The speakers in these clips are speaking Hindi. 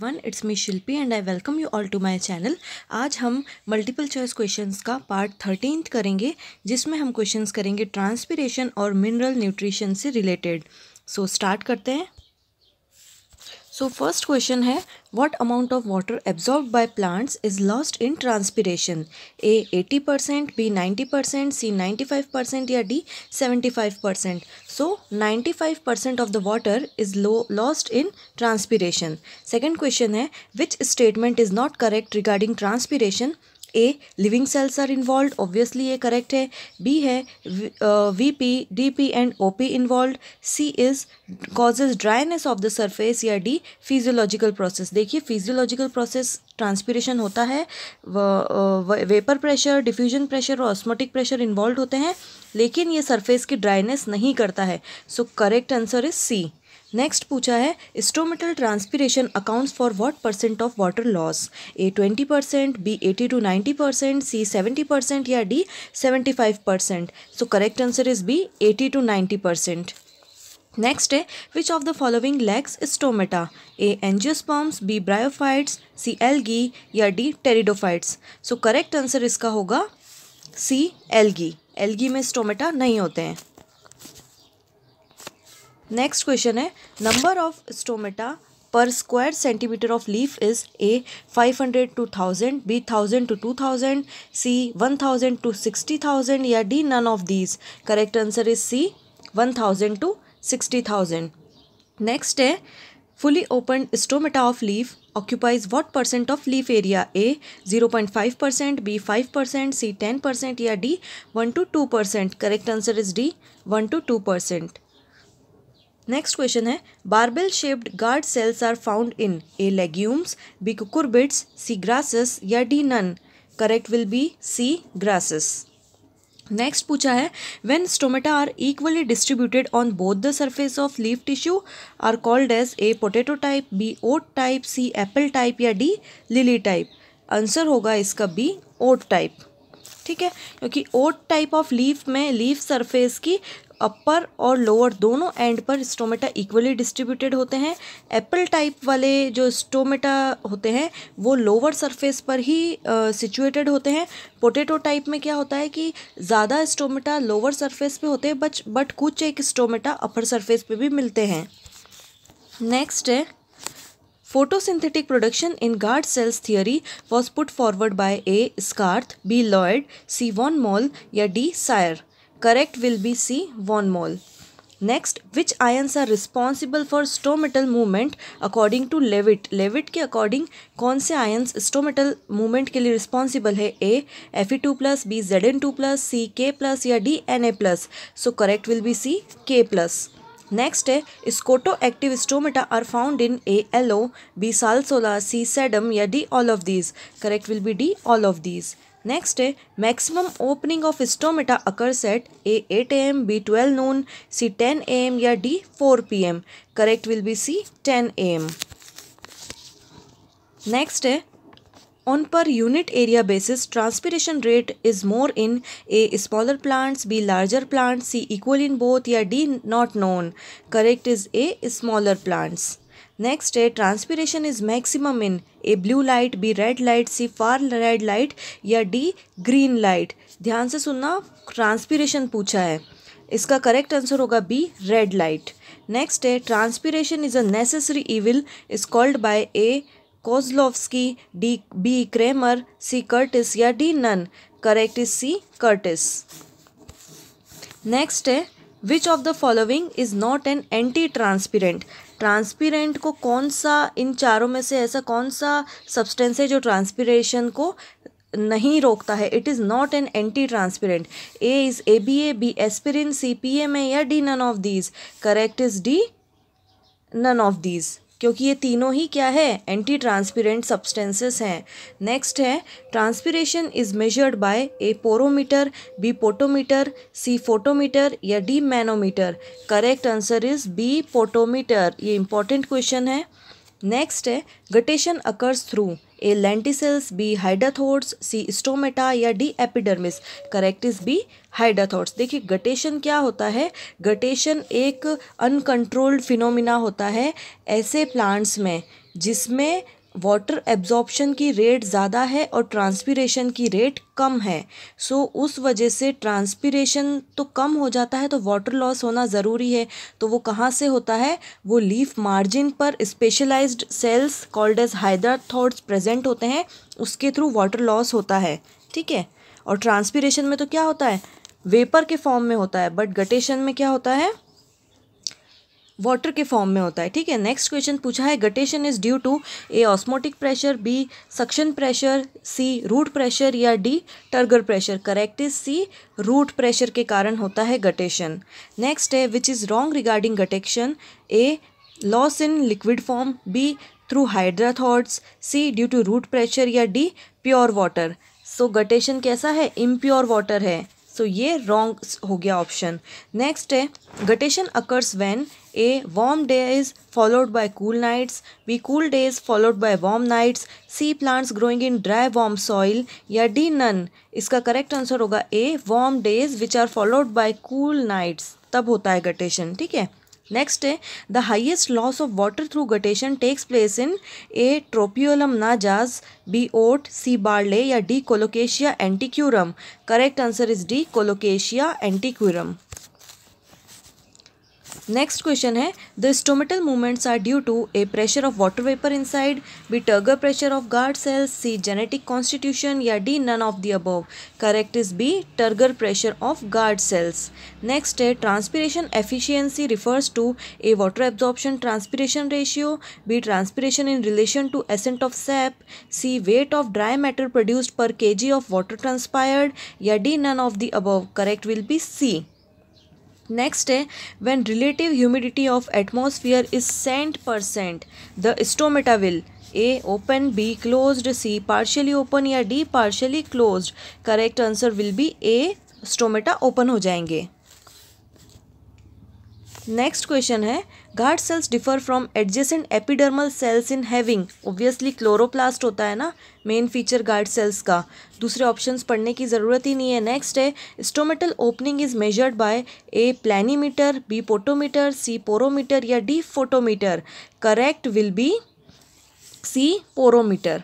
One it's me Shilpi and I welcome you all to my channel आज हम मल्टीपल चॉइस क्वेश्चंस का पार्ट थर्टीन करेंगे जिसमें हम क्वेश्चंस करेंगे ट्रांसपीरेशन और मिनरल न्यूट्रिशन से रिलेटेड सो स्टार्ट करते हैं सो फर्स्ट क्वेश्चन है what amount of water absorb by plants is lost in transpiration A eighty percent B ninety percent C ninety five percent या D seventy five percent so ninety five percent of the water is low lost in transpiration second question है which statement is not correct regarding transpiration A living cells are involve obviously ये करेक्ट है बी है V P D P and O P involve C is causes dryness of the surface या डी फिजियोलॉजिकल प्रोसेस देखिए फिजियोलॉजिकल प्रोसेस ट्रांसपीरेशन होता है वेपर प्रेशर डिफ्यूजन प्रेशर और ऑस्मोटिक प्रेशर इन्वॉल्व होते हैं लेकिन ये सरफेस की ड्राइनेस नहीं करता है so correct answer is C next पूछा है stomatal transpiration accounts for what percent of water loss A twenty percent B eighty to ninety percent C seventy percent या D seventy five percent so correct answer is B eighty to ninety percent next है which of the following lacks stomata A angiosperms B bryophytes C algae या D pteridophytes so correct answer इसका होगा सी एलगी एलगी में स्टोमेटा नहीं होते हैं नेक्स्ट क्वेश्चन है number of stomata per square centimetre of leaf is A five hundred to thousand B thousand to two thousand C one thousand to sixty thousand या D none of these correct answer is C one thousand to sixty thousand next है fully open stomata of leaf occupies what percent of leaf area A zero point five percent B five percent C ten percent या D one to two percent correct answer is D one to two percent next question है barbell shaped guard cells are found in A legumes B cucurbits C grasses या D none correct will be C grasses next पूछा है when stomata are equally distributed on both the surface of leaf tissue are called as A potato type B oat type C apple type या डी लिली टाइप आंसर होगा इसका बी ओट टाइप ठीक है क्योंकि ओट टाइप ऑफ लीफ में लीफ सरफेस की अपर और लोअर दोनों एंड पर स्टोमेटा इक्वली डिस्ट्रीब्यूटेड होते हैं एप्पल टाइप वाले जो स्टोमेटा होते हैं वो लोअर सरफेस पर ही सिचुएटेड uh, होते हैं पोटैटो टाइप में क्या होता है कि ज़्यादा स्टोमेटा लोअर सरफेस पे होते हैं बट बट कुछ एक स्टोमेटा अपर सरफेस पे भी मिलते हैं नेक्स्ट है Photosynthetic production in guard cells theory was put forward by A. Scarth, B. Lloyd, C. Von Moll या D. Sire. Correct will be C. Von Moll. Next which ions are responsible for stomatal movement according to Levitt Levitt के अकॉर्डिंग कौन से आयन्स स्टोमेटल मूवमेंट के लिए रिस्पॉन्सिबल है A F E two plus B Z N two plus C K plus या D N A plus so correct will be C K plus next है scoto active stomata are found in A aloe B salsola C sedum या D all of these correct will be D all of these next है maximum opening of stomata occurs at A eight A M B twelve noon C ten A M या D four P M correct will be C ten A M next है on per unit area basis transpiration rate is more in A smaller plants B larger plants C equal in both या D not known correct is A smaller plants next है transpiration is maximum in A blue light B red light C far red light या डी ग्रीन लाइट ध्यान से सुनना ट्रांसपीरेशन पूछा है इसका करेक्ट आंसर होगा बी रेड लाइट नेक्स्ट है transpiration is a necessary evil is called by A Kozlowski D B Kramer C Curtis या D none correct is C Curtis next है which of the following is not an anti transparent transparent को कौन सा इन चारों में से ऐसा कौन सा सब्सटेंस है जो ट्रांसपीरेशन को नहीं रोकता है it is not an anti transparent A is A B A B aspirin C P M A या D none of these correct is D none of these क्योंकि ये तीनों ही क्या है एंटी ट्रांसपेरेंट सब्सटेंसेस हैं नेक्स्ट है transpiration is measured by A porometer B potometer C photometer या D manometer correct answer is B potometer ये इंपॉर्टेंट क्वेश्चन है नेक्स्ट है guttation occurs through A lenticels B hydathodes C stomata या D epidermis correct is B hydathodes देखिए गटेशन क्या होता है गटेशन एक अनकंट्रोल्ड फिनोमिना होता है ऐसे प्लांट्स में जिसमें वाटर एब्जॉर्प्शन की रेट ज़्यादा है और ट्रांसपीरेशन की रेट कम है सो उस वजह से ट्रांसपीरेशन तो कम हो जाता है तो वाटर लॉस होना ज़रूरी है तो वो कहाँ से होता है वो लीफ मार्जिन पर specialised cells called as hydathodes present होते हैं उसके थ्रू वाटर लॉस होता है ठीक है और ट्रांसपीरेशन में तो क्या होता है वेपर के फॉर्म में होता है बट गटेशन में क्या होता है वाटर के फॉर्म में होता है ठीक है नेक्स्ट क्वेश्चन पूछा है guttation is due to A osmotic pressure B suction pressure C root pressure या D turgor pressure correct is C root pressure के कारण होता है गटेशन नेक्स्ट है which is wrong regarding guttation A loss in liquid form B through hydathodes C due to root pressure या D pure water so guttation कैसा है इम्प्योर वाटर है सो so, ये रॉन्ग हो गया ऑप्शन नेक्स्ट है guttation occurs when A. Warm days followed by cool nights. B. Cool days followed by warm nights. C. Plants growing in dry warm soil. या D. None. इसका करेक्ट आंसर होगा A. Warm days which are followed by cool nights. तब होता है गटेशन ठीक है नेक्स्ट है the highest loss of water through guttation takes place in A tropaeolum majus B oat C barley या D colocasia antiquorum correct answer is D colocasia antiquorum next question है the stomatal movements are due to A pressure of water vapour inside B turgor pressure of guard cells C genetic constitution या D none of the above correct is B turgor pressure of guard cells next है transpiration efficiency refers to A water absorption transpiration ratio B transpiration in relation to ascent of sap C weight of dry matter produced per K G of water transpired या D none of the above correct will be C next है when relative humidity of atmosphere is cent percent the stomata will A open B closed C partially open या D partially closed correct answer will be A stomata open हो जाएंगे नेक्स्ट क्वेश्चन है guard cells differ from adjacent epidermal cells in having obviously chloroplast होता है ना मेन फीचर गार्ड सेल्स का दूसरे ऑप्शंस पढ़ने की ज़रूरत ही नहीं है नेक्स्ट है stomatal opening is measured by A planimeter B potometer C porometer या D photometer correct will be C porometer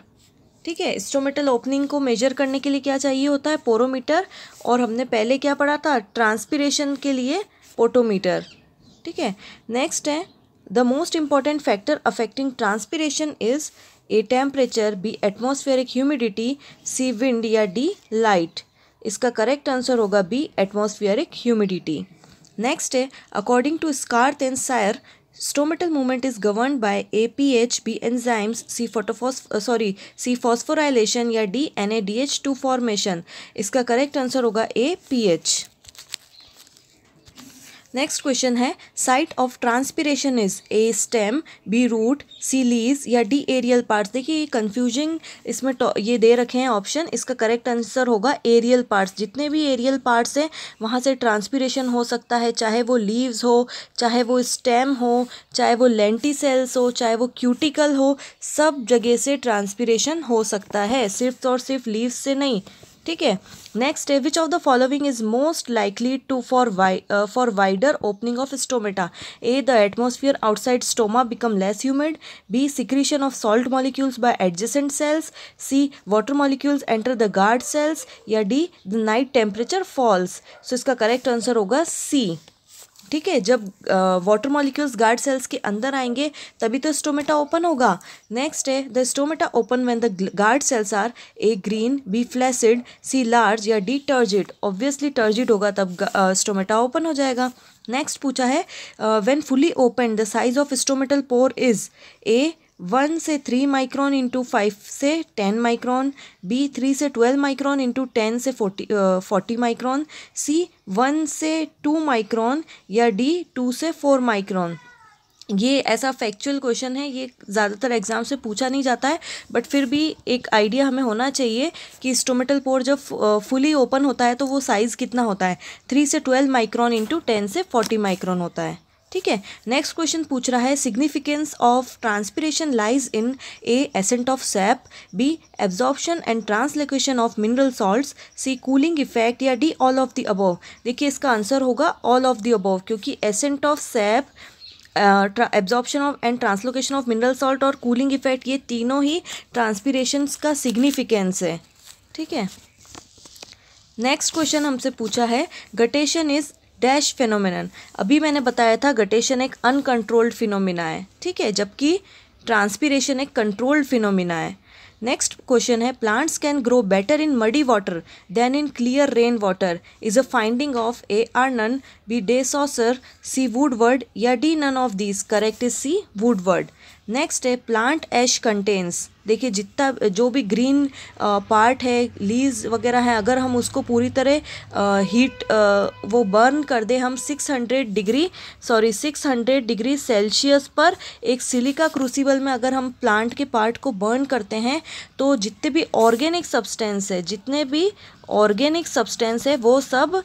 ठीक है स्टोमेटल ओपनिंग को मेजर करने के लिए क्या चाहिए होता है पोरोमीटर और हमने पहले क्या पढ़ा था ट्रांसपीरेशन के लिए पोटोमीटर ठीक है नेक्स्ट है the most important factor affecting transpiration is A temperature B atmospheric humidity C wind या डी लाइट इसका करेक्ट आंसर होगा बी एटमोस्फेयरिक ह्यूमिडिटी नेक्स्ट है according to Scarth and Sayre is govern by A P H B enzymes C photophos sorry C phosphorylation या D D N A H two formation इसका करेक्ट आंसर होगा A P H next question है site of transpiration is A stem B root C leaves या डी एरियल पार्ट्स देखिए ये कन्फ्यूजिंग इसमें ये दे रखे हैं ऑप्शन इसका करेक्ट आंसर होगा एरियल पार्ट्स जितने भी एरियल पार्ट्स हैं वहाँ से ट्रांसपीरेशन हो सकता है चाहे वो लीव्स हो चाहे वो स्टेम हो चाहे वो लेंटी सेल्स हो चाहे वो क्यूटिकल हो सब जगह से ट्रांसपीरेशन हो सकता है सिर्फ और सिर्फ लीव्स से नहीं ठीक है नेक्स्ट है which of the following is most likely to for why for wider opening of stomata A the atmosphere outside stoma become less humid B secretion of salt molecules by adjacent cells C water molecules enter the guard cells या D the night temperature falls so इसका करेक्ट आंसर होगा सी ठीक है जब वाटर मॉलिक्यूल्स गार्ड सेल्स के अंदर आएंगे तभी तो स्टोमेटा ओपन होगा नेक्स्ट है the stomata open when the guard cells are A green B flaccid C large या डी टर्जिड ऑब्वियसली टर्जिड होगा तब स्टोमेटा ओपन हो जाएगा नेक्स्ट पूछा है when fully open the size of stomatal pore is A one से थ्री माइक्रोन इंटू फाइव से टेन माइक्रोन बी थ्री से ट्वेल्व माइक्रोन इंटू टेन से forty forty micron C one से टू माइक्रोन या डी टू से फोर माइक्रोन ये ऐसा फैक्चुअल क्वेश्चन है ये ज़्यादातर एग्जाम से पूछा नहीं जाता है बट फिर भी एक आइडिया हमें होना चाहिए कि स्टोमेटल पोर जब फुली uh, ओपन होता है तो वो साइज़ कितना होता है थ्री से ट्वेल्व माइक्रोन इंटू टेन से फोर्टी माइक्रोन होता है ठीक है नेक्स्ट क्वेश्चन पूछ रहा है significance of transpiration lies in A ascent of sap B absorption and translocation of mineral salt C cooling effect या D all of the above देखिए इसका आंसर होगा ऑल ऑफ द अबोव क्योंकि ascent of sap absorption of and translocation of mineral salt और कूलिंग इफेक्ट ये तीनों ही ट्रांसपीरेशन का सिग्निफिकेंस है ठीक है नेक्स्ट क्वेश्चन हमसे पूछा है गटेशन इज डैश फिनोमिनन अभी मैंने बताया था गटेशन एक अनकंट्रोल्ड फिनोमिना है ठीक है जबकि ट्रांसपीरेशन एक कंट्रोल्ड फिनोमिना है नेक्स्ट क्वेश्चन है plants can grow better in muddy water than in clear rain water is a finding of A Arnon B de Saussure C Woodward या D none of this correct is C Woodward next है प्लांट एश कंटेन्स देखिए जितना जो भी ग्रीन पार्ट है लीज वगैरह है अगर हम उसको पूरी तरह हीट वो बर्न कर दे हम 600 डिग्री सॉरी 600 डिग्री सेल्सियस पर एक सिलिका क्रूसिबल में अगर हम प्लांट के पार्ट को बर्न करते हैं तो जितने भी ऑर्गेनिक सब्सटेंस है जितने भी ऑर्गेनिक सब्सटेंस है वो सब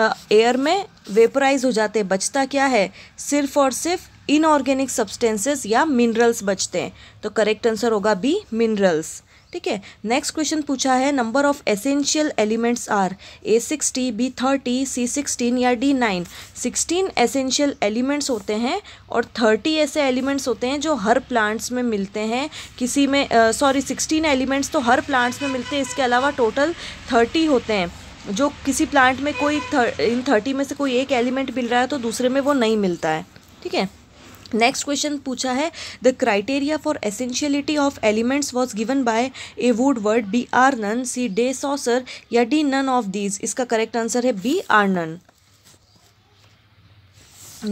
एयर में वेपराइज हो जाते बचता क्या है सिर्फ और सिर्फ इनऑर्गेनिक सब्सटेंसेस या मिनरल्स बचते हैं तो करेक्ट आंसर होगा बी मिनरल्स ठीक है नेक्स्ट क्वेश्चन पूछा है number of essential elements are A sixty B thirty C sixteen या D nine sixteen essential elements होते हैं और थर्टी ऐसे एलिमेंट्स होते हैं जो हर प्लांट्स में मिलते हैं किसी में सॉरी सिक्सटीन एलिमेंट्स तो हर प्लांट्स में मिलते हैं इसके अलावा टोटल थर्टी होते हैं जो किसी प्लांट में कोई थर, इन थर्टी में से कोई एक एलिमेंट मिल रहा है तो दूसरे में वो नहीं मिलता है ठीक है नेक्स्ट क्वेश्चन पूछा है the criteria for essentiality of elements was given by A Woodward B Arnon C de Saussure या डी नन ऑफ दीज इसका करेक्ट आंसर है B Arnon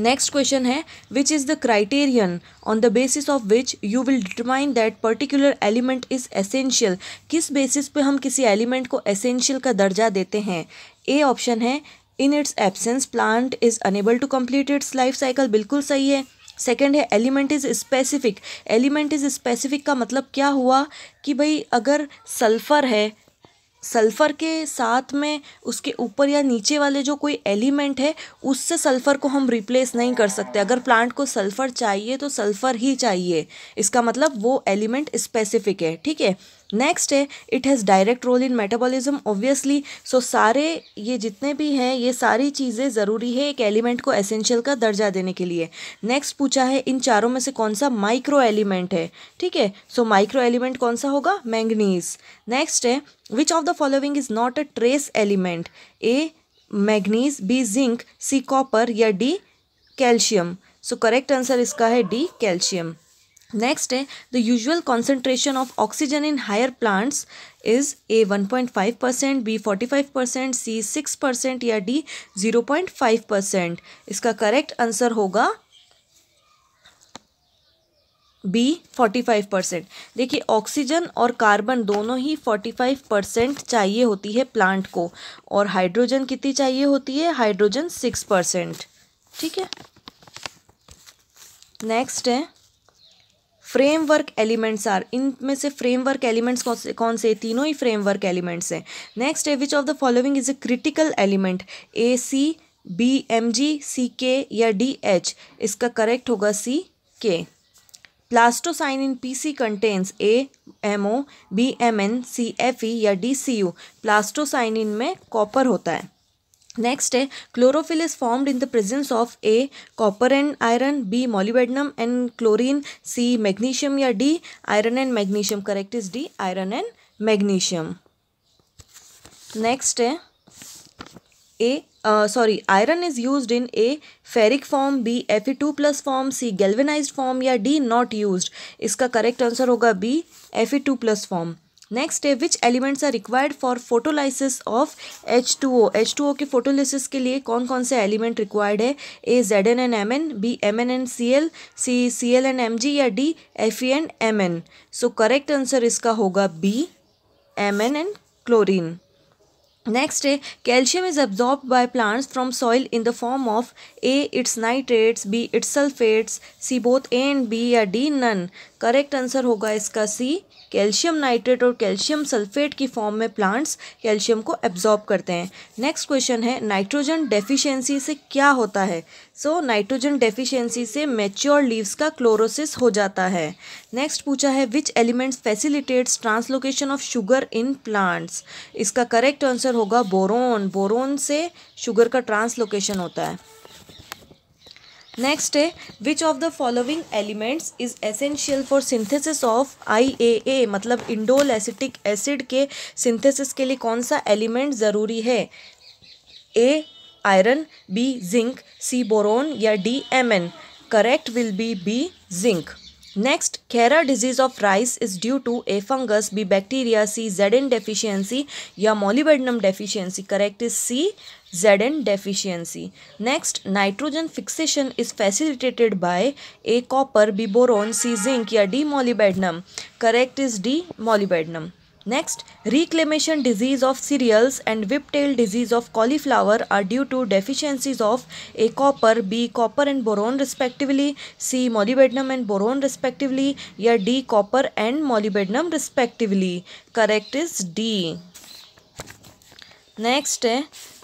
next question है which is the criterion on the basis of which you will determine that particular element is essential किस बेसिस पे हम किसी एलिमेंट को एसेंशियल का दर्जा देते हैं ए ऑप्शन है in its absence plant is unable to complete its life cycle बिल्कुल सही है सेकंड है element is specific element is specific का मतलब क्या हुआ कि भाई अगर सल्फ़र है सल्फ़र के साथ में उसके ऊपर या नीचे वाले जो कोई एलिमेंट है उससे सल्फ़र को हम रिप्लेस नहीं कर सकते अगर प्लांट को सल्फ़र चाहिए तो सल्फ़र ही चाहिए इसका मतलब वो एलिमेंट स्पेसिफिक है ठीक है नेक्स्ट है it has direct role in metabolism obviously so सारे ये जितने भी हैं ये सारी चीज़ें ज़रूरी है एक एलिमेंट को एसेंशियल का दर्जा देने के लिए नेक्स्ट पूछा है इन चारों में से कौन सा माइक्रो एलिमेंट है ठीक है सो माइक्रो एलिमेंट कौन सा होगा मैंगनीज नेक्स्ट है which of the following is not a trace element A manganese B zinc C copper या D calcium so correct answer इसका है डी कैल्शियम नेक्स्ट है the usual concentration of oxygen in higher plants is A one point five percent B forty five percent C six percent या D zero point five percent इसका करेक्ट आंसर होगा बी 45 परसेंट देखिए ऑक्सीजन और कार्बन दोनों ही 45 परसेंट चाहिए होती है प्लांट को और हाइड्रोजन कितनी चाहिए होती है हाइड्रोजन सिक्स परसेंट ठीक है नेक्स्ट है फ्रेमवर्क एलिमेंट्स आर इनमें से फ्रेमवर्क एलिमेंट्स कौन से कौन से तीनों ही फ्रेमवर्क एलिमेंट्स हैं नेक्स्ट है which of the following is a critical element A C B M G C K या डी एच इसका करेक्ट होगा C K A M O B M N C F E या डी सी यू प्लास्टोसाइनिन में कॉपर होता है नेक्स्ट है chlorophyll is formed in the presence of A copper and iron B molybdenum and chlorine C magnesium या D iron and magnesium correct is D iron and magnesium next है sorry iron is use in A ferric form B F E two plus form C galvanise form या डी नॉट यूज इसका करेक्ट आंसर होगा B E two plus form next है which elements are required for photolysis of H two O H two O के फोटोलाइसिस के लिए कौन कौन से एलिमेंट रिक्वायर्ड है A Z N and M N B M N and C L C C L and M G या D F E and M N so correct answer इसका होगा B M N and chlorine Next, calcium is absorbed by plants from soil in the form of A. its nitrates, B. its sulfates, C. both A and B or D none. Correct answer होगा इसका सी कैल्शियम नाइट्रेट और कैल्शियम सल्फेट की फॉर्म में प्लांट्स कैल्शियम को एब्जॉर्ब करते हैं नेक्स्ट क्वेश्चन है नाइट्रोजन डेफिशिएंसी से क्या होता है सो नाइट्रोजन डेफिशिएंसी से मेच्योर लीव्स का क्लोरोसिस हो जाता है नेक्स्ट पूछा है which elements facilitates translocation of sugar in plants इसका करेक्ट आंसर होगा बोरोन बोरोन से शुगर का ट्रांसलोकेशन होता है नेक्स्ट है which of the following elements is essential for synthesis of IAA मतलब इंडोल एसिटिक एसिड के सिंथेसिस के लिए कौन सा एलिमेंट ज़रूरी है A iron B zinc C boron या D M N correct will be B zinc next Khaira disease of rice is due to A fungus B bacteria C Z N deficiency या molybdenum deficiency correct is C Zn deficiency. Next, nitrogen fixation is facilitated by A. Copper, B. Boron, C. Zinc या D. Molybdenum. Correct is D. Molybdenum. Next, reclamation disease of cereals and whiptail disease of cauliflower are due to deficiencies of A. Copper, B. Copper and boron respectively, C. Molybdenum and boron respectively या D. Copper and molybdenum respectively. Correct is D. Next है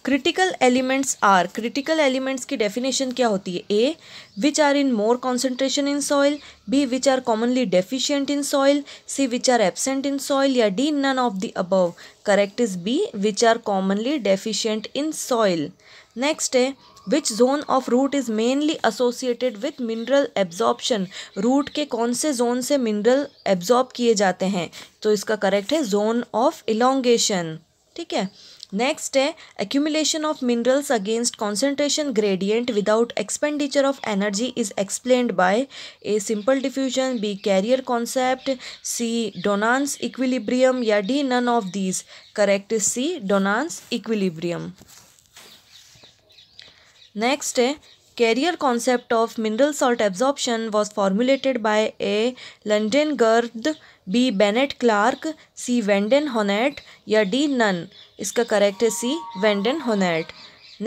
critical elements are critical elements की डेफिनेशन क्या होती है A which are in more concentration in soil B which are commonly deficient in soil C which are absent in soil या D none of the above correct is B which are commonly deficient in soil next है which zone of root is mainly associated with mineral absorption root के कौन से जोन से मिनरल एब्जॉर्ब किए जाते हैं तो इसका करेक्ट है जोन ऑफ इलोंगेशन ठीक है Next eh, accumulation of minerals against concentration gradient without expenditure of energy is explained by a simple diffusion, b carrier concept, c Donan's equilibrium or d none of these. Correct is c Donan's equilibrium. Next eh, carrier concept of mineral salt absorption was formulated by a London Gerd B Bennet Clark C Van den Honert या डी नन इसका करेक्ट है सी वेंडन होनेट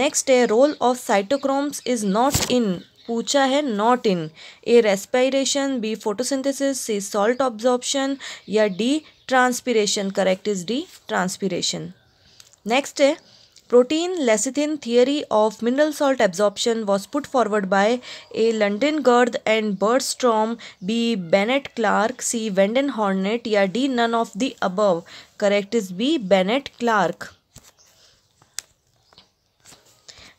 नेक्स्ट है role of cytochromes is not in पूछा है not in A respiration B photosynthesis C salt absorption या D transpiration correct is D transpiration next है Protein lecithin theory of mineral salt absorption was put forward by A. London Gerd and Bergstrom, B. Bennett Clark, C. Vanden Hornet, or D. None of the above. Correct is B. Bennett Clark.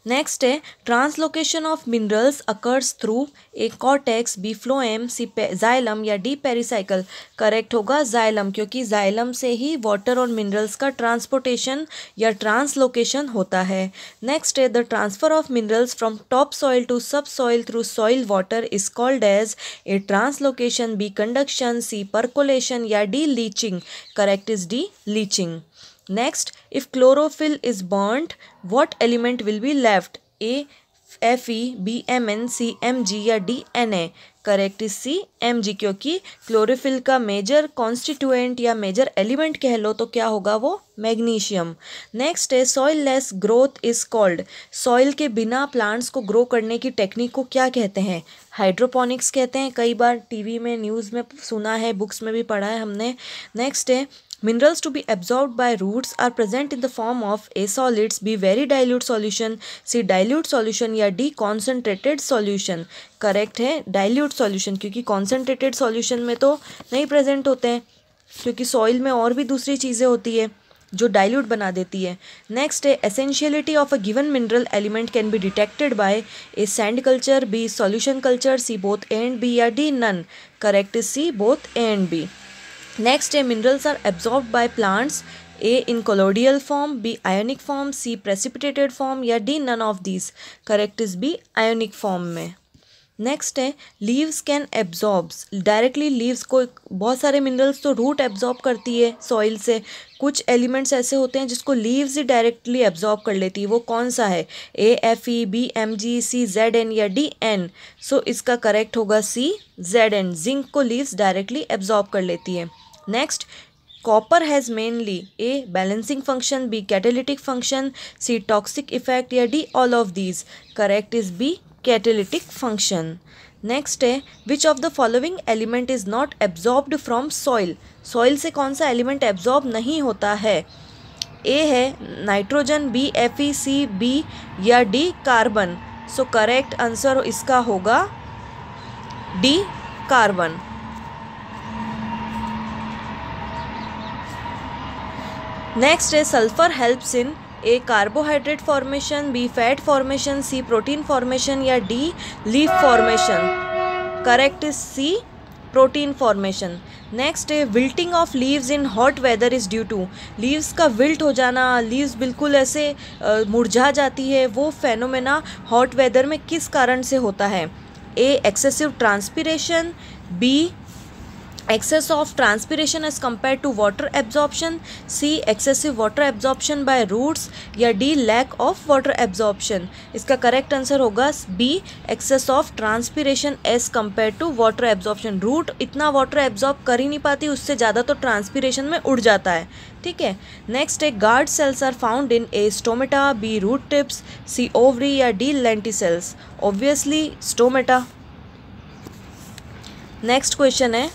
Next है translocation of minerals occurs through A cortex B phloem xylem या डी पेरिसाइकल करेक्ट होगा जाइलम क्योंकि जाइलम से ही वाटर और मिनरल्स का ट्रांसपोर्टेशन या ट्रांसलोकेशन होता है नेक्स्ट है the transfer of minerals from top soil to sub soil through soil water is called as A translocation B conduction C percolation या D leaching correct is D leaching Next, if chlorophyll is burnt, what element will be left? A, Fe, B, Mn, C, Mg या A correct is C M G क्योंकि क्लोरोफिल का मेजर कॉन्स्टिट्यूएंट या मेजर एलिमेंट कह लो तो क्या होगा वो मैग्नीशियम नेक्स्ट है soilless growth is called soil के बिना प्लांट्स को ग्रो करने की टेक्निक को क्या कहते हैं हाइड्रोपोनिक्स कहते हैं कई बार टीवी में न्यूज़ में सुना है बुक्स में भी पढ़ा है हमने नेक्स्ट है Minerals to be absorbed by roots are present in the form of A solids, B very dilute solution, C dilute solution या D concentrated solution. करेक्ट है dilute solution क्योंकि concentrated solution में तो नहीं present होते हैं क्योंकि सॉइल में और भी दूसरी चीज़ें होती है जो डाइल्यूट बना देती है नेक्स्ट है essentiality of a given mineral element can be detected by A sand culture B solution culture C both A and B या D none correct is C both A and B next है minerals are absorb by plants A in colloidal form B ionic form C precipitated form या D none of this correct is B ionic form में नेक्स्ट है leaves can absorbs directly leaves को बहुत सारे मिनरल्स तो रूट एब्जॉर्ब करती है सॉइल से कुछ एलिमेंट्स ऐसे होते हैं जिसको लीव्स ही डायरेक्टली एब्जॉर्ब कर लेती है वो कौन सा है A F E B M G C Z N या डी एन सो इसका करेक्ट होगा सी जेड एन जिंक को लीव्स डायरेक्टली एब्जॉर्ब कर लेती है next copper has mainly A balancing function B catalytic function C toxic effect या D all of these correct is B catalytic function next है which of the following element is not absorb from soil soil से कौन सा एलिमेंट एब्जॉर्ब नहीं होता है ए है nitrogen B F E C B या D carbon so correct answer इसका होगा डी कार्बन नेक्स्ट है sulphur helps in A carbohydrate formation B fat formation C protein formation या D leaf formation correct is C protein formation next है wilting of leaves in hot weather is due to leaves का विल्ट हो जाना लीव्स बिल्कुल ऐसे मुरझा जाती है वो फेनोमेना हॉट वेदर में किस कारण से होता है A excessive transpiration B excess of transpiration as compare to water absorption C excessive water absorption by roots या D lack of water absorption इसका करेक्ट आंसर होगा B excess of transpiration as compare to water absorption root इतना वाटर एब्जॉर्ब कर ही नहीं पाती उससे ज़्यादा तो ट्रांसपीरेशन में उड़ जाता है ठीक है नेक्स्ट है guard cells are found in A stomata B root tips C ovary या D lenticels obviously stomata next question है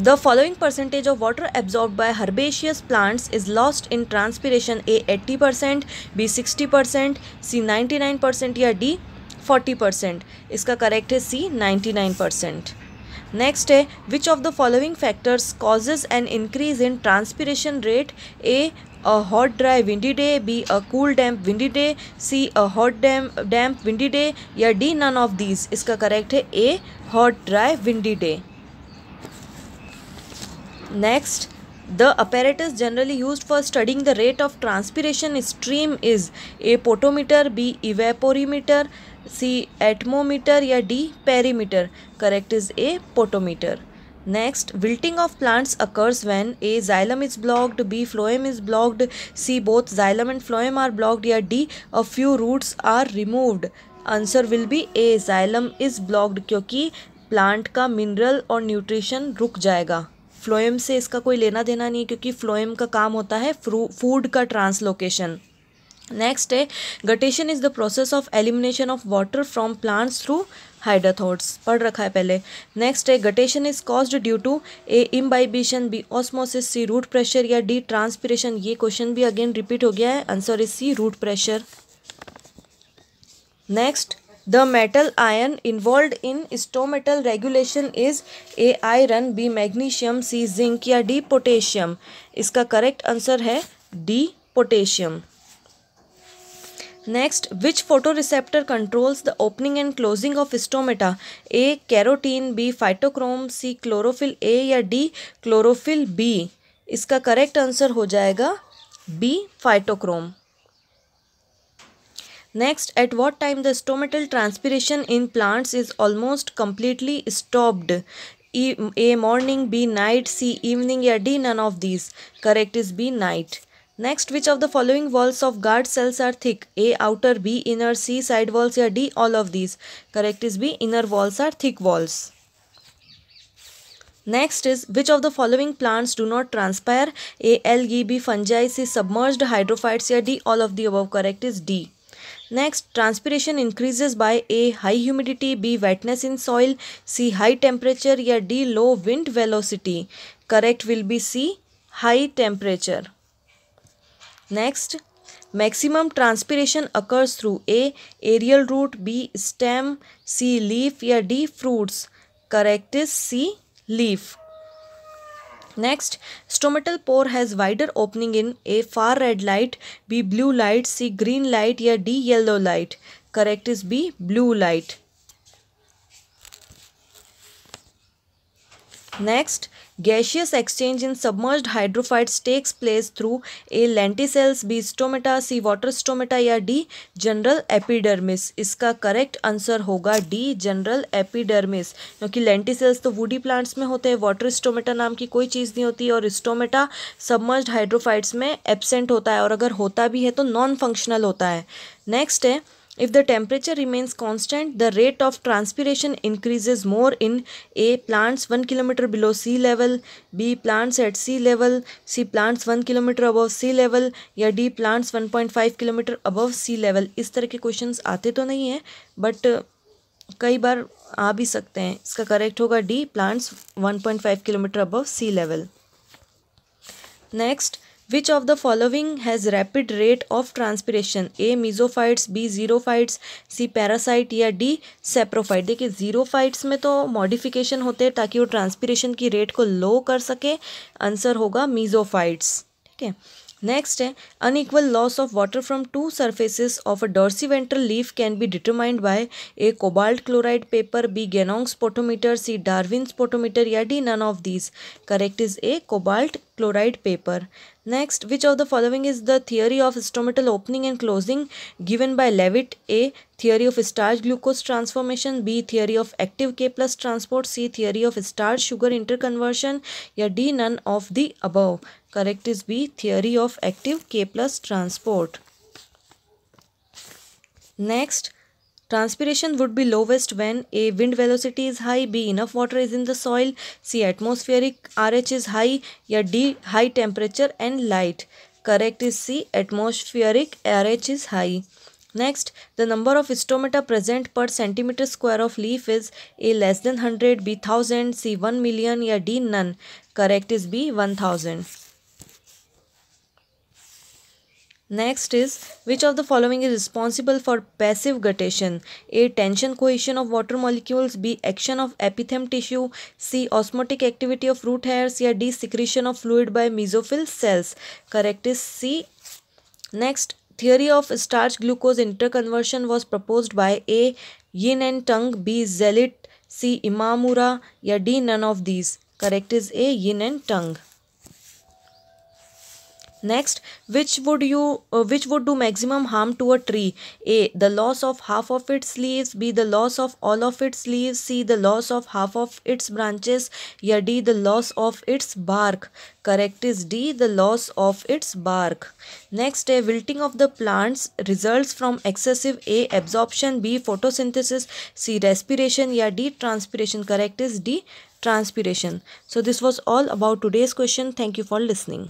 the following percentage of water absorb by herbaceous plants is lost in transpiration A 80 percent B sixty percent C ninety nine percent या डी फोर्टी परसेंट इसका करेक्ट है C ninety nine percent next है which of the following factors causes an increase in transpiration rate A a hot dry windy day B a cool damp windy day C a hot dam damp windy day या डी नन ऑफ दीज इसका करेक्ट है A hot dry windy day Next, the apparatus generally used for studying the rate of transpiration stream is A potometer, B evaporimeter, C atmometer या D perimeter. Correct is A potometer. Next, wilting of plants occurs when A. Xylem is blocked, B. Phloem is blocked, C. Both xylem and phloem are blocked, या D. A few roots are removed. Answer will be A xylem is blocked क्योंकि प्लांट का मिनरल और न्यूट्रिशन रुक जाएगा फ्लोएम से इसका कोई लेना देना नहीं क्योंकि फ्लोएम का काम होता है फूड का ट्रांसलोकेशन नेक्स्ट है guttation is the process of elimination of water from plants through hydathodes पढ़ रखा है पहले नेक्स्ट है guttation is cause due to A imbibition B osmosis C root pressure या डी ट्रांसपिरेशन ये क्वेश्चन भी अगेन रिपीट हो गया है answer is C root pressure next the metal ion involve in stomatal regulation is A iron B magnesium C zinc या डी पोटेशियम इसका करेक्ट आंसर है D potassium next which photoreceptor controls the opening and closing of stomata A carotene B phytochrome C chlorophyll A या डी क्लोरोफिल बी इसका करेक्ट आंसर हो जाएगा B phytochrome Next, at what time the stomatal transpiration in plants is almost completely stopped? E A. Morning, B. Night, C. Evening, or D. None of these. Correct is B. Night. Next, which of the following walls of guard cells are thick? A. Outer, B. Inner, C. Side walls, or D. All of these. Correct is B. Inner walls are thick walls. Next is which of the following plants do not transpire? A. Algae, B. Fungi, C. Submerged hydrophytes, or D. All of the above. Correct is D. Next, transpiration increases by A. High humidity, B. Wetness in soil, C. High temperature, or D. Low wind velocity. Correct will be C. High temperature. Next, maximum transpiration occurs through A. Aerial root, B. Stem, C. Leaf, or D. Fruits. Correct is C. Leaf. Next, stomatal pore has wider opening in A. Far red light, B. Blue light, C. Green light or D. Yellow light. Correct is B. Blue light. Next, Gaseous exchange in submerged hydrophytes takes place through A. lenticels, B. stomata, C. water stomata या D. general epidermis. इसका करेक्ट आंसर होगा D. general epidermis. क्योंकि lenticels तो वुडी प्लांट्स में होते हैं वाटर स्टोमेटा नाम की कोई चीज़ नहीं होती और स्टोमेटा सबमर्ज हाइड्रोफाइट्स में एबसेंट होता है और अगर होता भी है तो नॉन फंक्शनल होता है नेक्स्ट है If the temperature remains constant, the rate of transpiration increases more in A. Plants 1 km below sea level, B. Plants at sea level, C. Plants 1 km above sea level ya D. Plants 1.5 km above sea level is tarah ke questions aate to nahi hai but kai bar aa bhi sakte hain iska correct hoga d plants 1.5 km above sea level next Which of the following has rapid rate of transpiration? A. Mesophytes B xerophytes C parasite या डी सेप्रोफाइट देखिए जीरोफाइट्स में तो मॉडिफिकेशन होते हैं ताकि वो ट्रांसपीरेशन की रेट को लो कर सके आंसर होगा मीजोफाइट्स ठीक है नेक्स्ट है unequal loss of water from two surfaces of a dorsiventral leaf can be determined by A cobalt chloride paper B Ganong potometer C Darwin potometer या D none of these correct is A cobalt chloride paper Next, which of the following is the theory of stomatal opening and closing given by Levitt? A. Theory of starch glucose transformation. B. Theory of active K plus transport. C. Theory of starch sugar interconversion. Or D. None of the above. Correct is B. Theory of active K plus transport. Next, Transpiration would be lowest when A. Wind velocity is high, B. Enough water is in the soil, C. Atmospheric RH is high, or D. High temperature and light. Correct is C. Atmospheric RH is high. Next, the number of stomata present per centimeter square of leaf is A. Less than 100, B. 1000, C. 1 million, or D. None. Correct is B. 1000. Next is which of the following is responsible for passive guttation? A. Tension cohesion of water molecules. B. Action of epithem tissue. C. Osmotic activity of root hairs. Or D. Secretion of fluid by mesophyll cells. Correct is C. Next theory of starch glucose interconversion was proposed by A. Yin and Tung. B. Zelit. C. Imamura. Or D. None of these. Correct is A. Yin and Tung next which would you uh, which would do maximum harm to a tree a the loss of half of its leaves b the loss of all of its leaves c the loss of half of its branches yeah d the loss of its bark correct is d the loss of its bark next a wilting of the plants results from excessive a absorption b photosynthesis c respiration yeah d transpiration correct is d transpiration so this was all about today's question thank you for listening